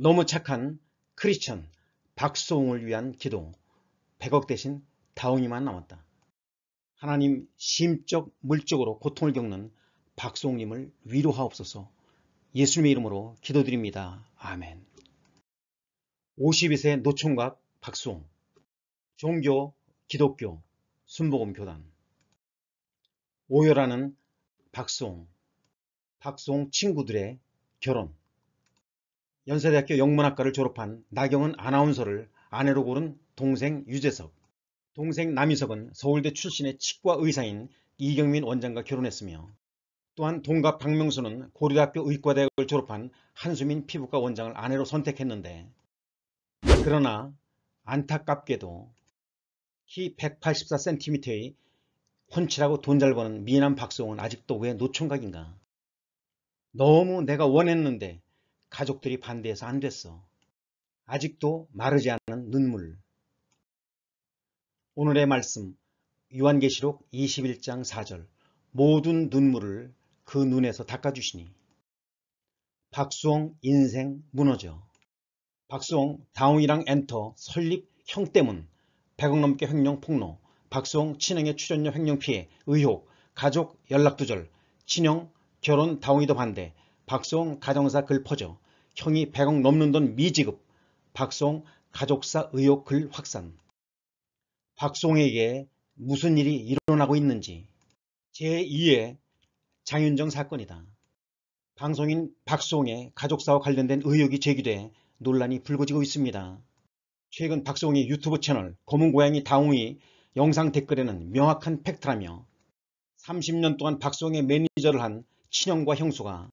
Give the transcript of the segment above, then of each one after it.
너무 착한 크리스천 박수홍을 위한 기도 100억 대신 다운이만 남았다. 하나님 심적 물적으로 고통을 겪는 박수홍님을 위로하옵소서 예수님의 이름으로 기도드립니다. 아멘 52세 노총각 박수홍 종교 기독교 순복음교단 오열하는 박수홍 박수홍 친구들의 결혼 연세대학교 영문학과를 졸업한 나경은 아나운서를 아내로 고른 동생 유재석, 동생 남희석은 서울대 출신의 치과 의사인 이경민 원장과 결혼했으며 또한 동갑 박명수는 고려대학교 의과대학을 졸업한 한수민 피부과 원장을 아내로 선택했는데 그러나 안타깝게도 키 184cm의 훤칠하고 돈 잘 버는 미남 박수홍은 아직도 왜 노총각인가 너무 내가 원했는데 가족들이 반대해서 안 됐어. 아직도 마르지 않은 눈물. 오늘의 말씀 요한계시록 21장 4절 모든 눈물을 그 눈에서 닦아주시니 박수홍 인생 무너져 박수홍 다홍이랑 엔터 설립 형 때문 100억 넘게 횡령 폭로 박수홍 친형의 출연료 횡령 피해 의혹 가족 연락 두절 친형 결혼 다홍이도 반대 박수홍 가정사 글 퍼져 형이 100억 넘는 돈 미지급 박수홍 가족사 의혹 글 확산 박수홍에게 무슨 일이 일어나고 있는지 제2의 장윤정 사건이다. 방송인 박수홍의 가족사와 관련된 의혹이 제기돼 논란이 불거지고 있습니다. 최근 박수홍의 유튜브 채널 검은고양이 다홍이 영상 댓글에는 명확한 팩트라며 30년 동안 박수홍의 매니저를 한 친형과 형수가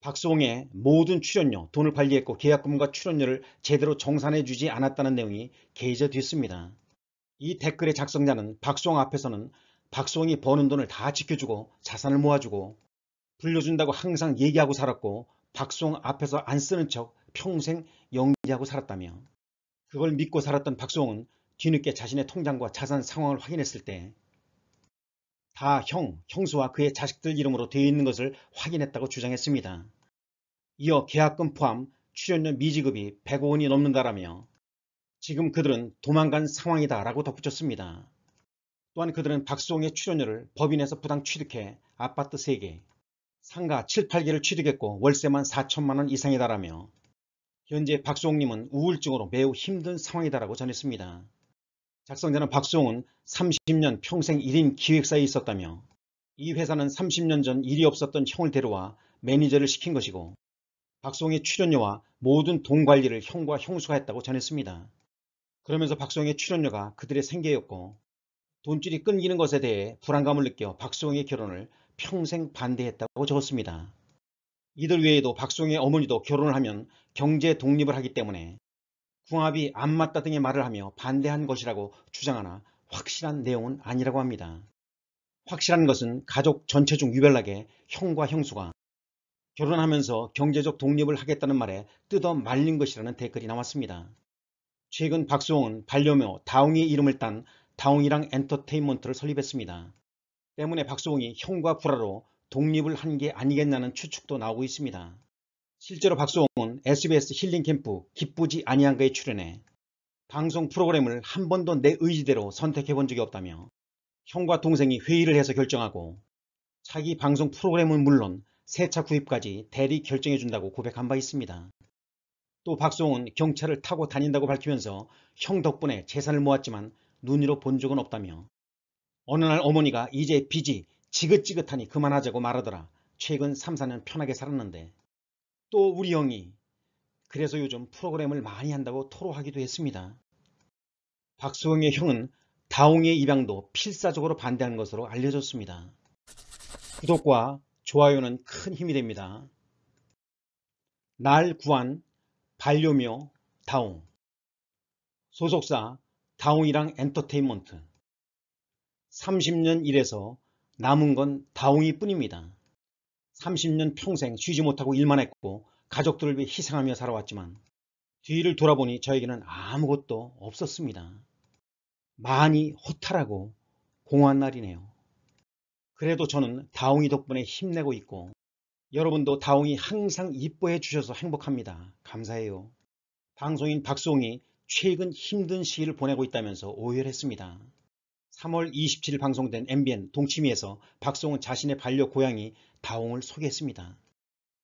박수홍의 모든 출연료, 돈을 관리했고 계약금과 출연료를 제대로 정산해 주지 않았다는 내용이 게이저됐습니다이 댓글의 작성자는 박수홍 앞에서는 박수홍이 버는 돈을 다 지켜주고 자산을 모아주고 불려준다고 항상 얘기하고 살았고 박수홍 앞에서 안 쓰는 척 평생 연기하고 살았다며 그걸 믿고 살았던 박수홍은 뒤늦게 자신의 통장과 자산 상황을 확인했을 때 다 형, 형수와 그의 자식들 이름으로 되어 있는 것을 확인했다고 주장했습니다. 이어 계약금 포함 출연료 미지급이 100억 원이 넘는다라며 지금 그들은 도망간 상황이다 라고 덧붙였습니다. 또한 그들은 박수홍의 출연료를 법인에서 부당 취득해 아파트 3개, 상가 7, 8개를 취득했고 월세만 4천만원 이상이다라며 현재 박수홍님은 우울증으로 매우 힘든 상황이다라고 전했습니다. 작성자는 박수홍은 30년 평생 1인 기획사에 있었다며 이 회사는 30년 전 일이 없었던 형을 데려와 매니저를 시킨 것이고 박송의 출연료와 모든 돈 관리를 형과 형수가 했다고 전했습니다. 그러면서 박송의 출연료가 그들의 생계였고 돈줄이 끊기는 것에 대해 불안감을 느껴 박송의 결혼을 평생 반대했다고 적었습니다. 이들 외에도 박송의 어머니도 결혼을 하면 경제 독립을 하기 때문에 궁합이 안 맞다 등의 말을 하며 반대한 것이라고 주장하나 확실한 내용은 아니라고 합니다. 확실한 것은 가족 전체 중 유별나게 형과 형수가 결혼하면서 경제적 독립을 하겠다는 말에 뜯어 말린 것이라는 댓글이 나왔습니다. 최근 박수홍은 반려묘 다웅이 이름을 딴 다웅이랑 엔터테인먼트를 설립했습니다. 때문에 박수홍이 형과 불화로 독립을 한 게 아니겠냐는 추측도 나오고 있습니다. 실제로 박수홍은 SBS 힐링캠프 기쁘지 아니한가에 출연해 방송 프로그램을 한 번도 내 의지대로 선택해 본 적이 없다며 형과 동생이 회의를 해서 결정하고 자기 방송 프로그램은 물론 세차 구입까지 대리 결정해준다고 고백한 바 있습니다. 또박수홍은 경차를 타고 다닌다고 밝히면서 형 덕분에 재산을 모았지만 눈으로 본 적은 없다며 어느 날 어머니가 이제 빚이 지긋지긋하니 그만하자고 말하더라 최근 3, 4년 편하게 살았는데 또 우리 형이 그래서 요즘 프로그램을 많이 한다고 토로하기도 했습니다. 박수홍의 형은 다홍의 입양도 필사적으로 반대하는 것으로 알려졌습니다. 구독과 좋아요는 큰 힘이 됩니다. 날 구한 반려묘 다홍 소속사 다홍이랑 엔터테인먼트 30년 일해서 남은 건 다홍이 뿐입니다. 30년 평생 쉬지 못하고 일만 했고 가족들을 위해 희생하며 살아왔지만 뒤를 돌아보니 저에게는 아무것도 없었습니다. 많이 허탈하고 공허한 날이네요. 그래도 저는 다홍이 덕분에 힘내고 있고 여러분도 다홍이 항상 이뻐해 주셔서 행복합니다. 감사해요. 방송인 박수홍이 최근 힘든 시기를 보내고 있다면서 오열했습니다. 3월 27일 방송된 MBN 동치미에서 박수홍은 자신의 반려 고양이 다홍을 소개했습니다.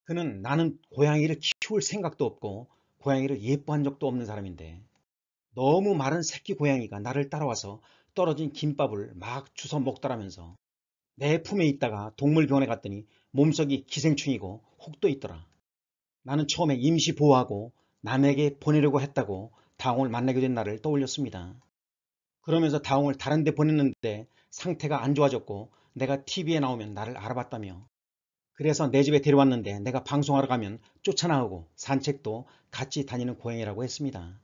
그는 나는 고양이를 키울 생각도 없고 고양이를 예뻐한 적도 없는 사람인데 너무 마른 새끼 고양이가 나를 따라와서 떨어진 김밥을 막 주워 먹다라면서 내 품에 있다가 동물병원에 갔더니 몸속이 기생충이고 혹도 있더라. 나는 처음에 임시 보호하고 남에게 보내려고 했다고 다홍을 만나게 된 날을 떠올렸습니다. 그러면서 다홍을 다른 데 보냈는데 상태가 안 좋아졌고 내가 TV에 나오면 나를 알아봤다며 그래서 내 집에 데려왔는데 내가 방송하러 가면 쫓아나오고 산책도 같이 다니는 고양이라고 했습니다.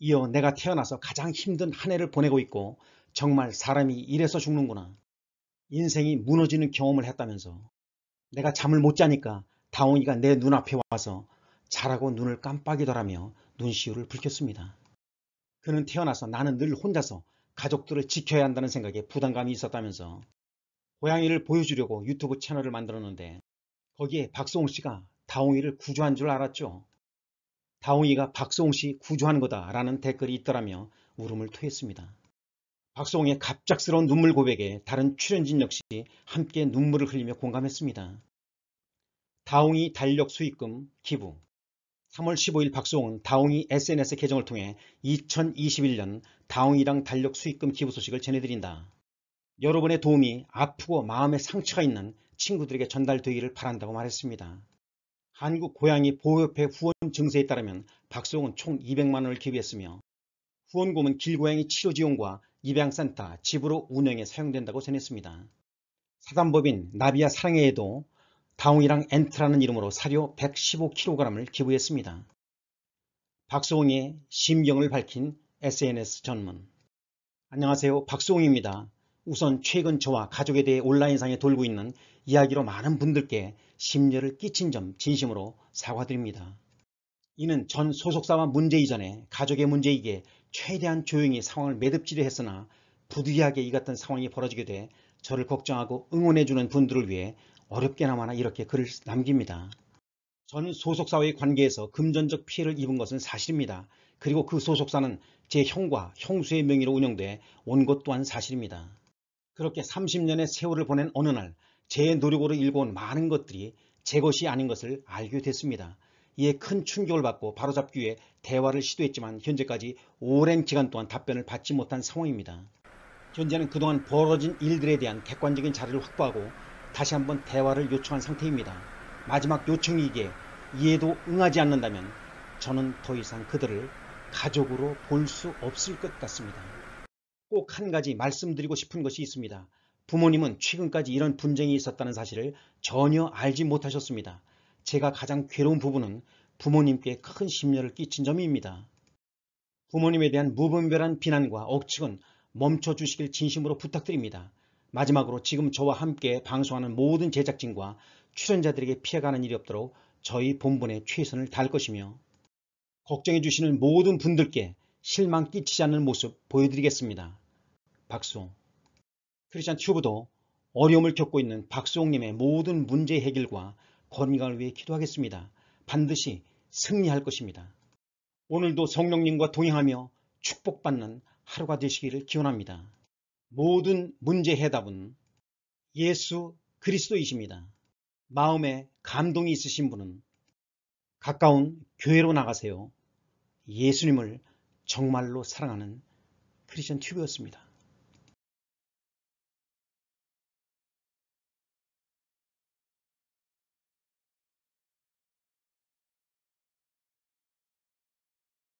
이어 내가 태어나서 가장 힘든 한 해를 보내고 있고 정말 사람이 이래서 죽는구나. 인생이 무너지는 경험을 했다면서 내가 잠을 못 자니까 다홍이가 내 눈앞에 와서 자라고 눈을 깜빡이더라며 눈시울을 붉혔습니다. 그는 태어나서 나는 늘 혼자서 가족들을 지켜야 한다는 생각에 부담감이 있었다면서 고양이를 보여주려고 유튜브 채널을 만들었는데 거기에 박소홍 씨가 다홍이를 구조한 줄 알았죠. 다홍이가 박소홍 씨 구조한 거다라는 댓글이 있더라며 울음을 토했습니다. 박수홍의 갑작스러운 눈물 고백에 다른 출연진 역시 함께 눈물을 흘리며 공감했습니다. 다홍이 달력 수익금 기부 3월 15일 박수홍은 다홍이 SNS 계정을 통해 2021년 다홍이랑 달력 수익금 기부 소식을 전해드린다. 여러분의 도움이 아프고 마음에 상처가 있는 친구들에게 전달되기를 바란다고 말했습니다. 한국 고양이 보호협회 후원 증세에 따르면 박수홍은 총 200만원을 기부했으며 후원금은 길고양이 치료 지원과 입양센터, 집으로 운영에 사용된다고 전했습니다. 사단법인 나비아 사랑해에도 다홍이랑 엔트라는 이름으로 사료 115kg을 기부했습니다. 박수홍의 심경을 밝힌 SNS 전문 안녕하세요 박수홍입니다. 우선 최근 저와 가족에 대해 온라인상에 돌고 있는 이야기로 많은 분들께 심려를 끼친 점 진심으로 사과드립니다. 이는 전 소속사와 문제 이전에 가족의 문제이기에 최대한 조용히 상황을 매듭지려 했으나 부득이하게 이 같은 상황이 벌어지게 돼 저를 걱정하고 응원해주는 분들을 위해 어렵게나마나 이렇게 글을 남깁니다. 전 소속사와의 관계에서 금전적 피해를 입은 것은 사실입니다. 그리고 그 소속사는 제 형과 형수의 명의로 운영돼 온 것 또한 사실입니다. 그렇게 30년의 세월을 보낸 어느 날 제 노력으로 일궈온 많은 것들이 제 것이 아닌 것을 알게 됐습니다. 이에 큰 충격을 받고 바로잡기 위해 대화를 시도했지만 현재까지 오랜 기간 동안 답변을 받지 못한 상황입니다. 현재는 그동안 벌어진 일들에 대한 객관적인 자료를 확보하고 다시 한번 대화를 요청한 상태입니다. 마지막 요청이기에 이해도 응하지 않는다면 저는 더 이상 그들을 가족으로 볼 수 없을 것 같습니다. 꼭 한 가지 말씀드리고 싶은 것이 있습니다. 부모님은 최근까지 이런 분쟁이 있었다는 사실을 전혀 알지 못하셨습니다. 제가 가장 괴로운 부분은 부모님께 큰 심려를 끼친 점입니다. 부모님에 대한 무분별한 비난과 억측은 멈춰주시길 진심으로 부탁드립니다. 마지막으로 지금 저와 함께 방송하는 모든 제작진과 출연자들에게 피해가는 일이 없도록 저희 본분에 최선을 다할 것이며 걱정해주시는 모든 분들께 실망 끼치지 않는 모습 보여드리겠습니다. 박수 크리스찬 튜브도 어려움을 겪고 있는 박수홍님의 모든 문제 해결과 건강을 위해 기도하겠습니다. 반드시 승리할 것입니다. 오늘도 성령님과 동행하며 축복받는 하루가 되시기를 기원합니다. 모든 문제 해답은 예수 그리스도이십니다. 마음에 감동이 있으신 분은 가까운 교회로 나가세요. 예수님을 정말로 사랑하는 크리스천 튜브였습니다.